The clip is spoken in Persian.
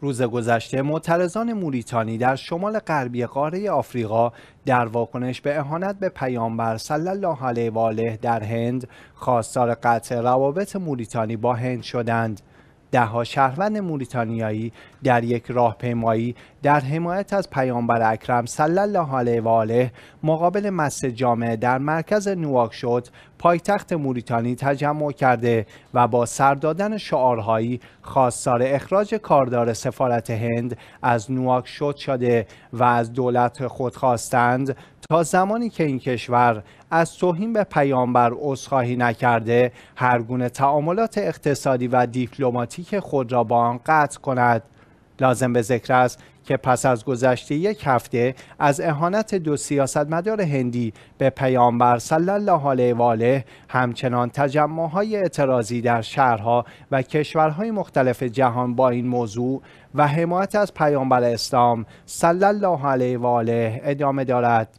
روز گذشته معترضان موریتانی در شمال غربی قاره آفریقا در واکنش به اهانت به پیامبر صلی الله علیه و آله در هند خواستار قطع روابط موریتانی با هند شدند. دهها شهروند موریتانیایی در یک راهپیمایی در حمایت از پیامبر اکرم صلی الله علیه و آله مقابل مسجد جامعه در مرکز شد پایتخت موریتانی تجمع کرده و با سر دادن شعارهایی خواستار اخراج کاردار سفارت هند از شد شده و از دولت خود خواستند تا زمانی که این کشور از توهین به پیامبر عذرخواهی نکرده هرگونه تعاملات اقتصادی و دیپلماتیک خود را با آن قطع کند لازم به ذکر است که پس از گذشته یک هفته از اهانت دو سیاستمدار هندی به پیامبر صلی الله علیه همچنان تجمعهای اعتراضی در شهرها و کشورهای مختلف جهان با این موضوع و حمایت از پیامبر اسلام صلی الله علیه ادامه دارد.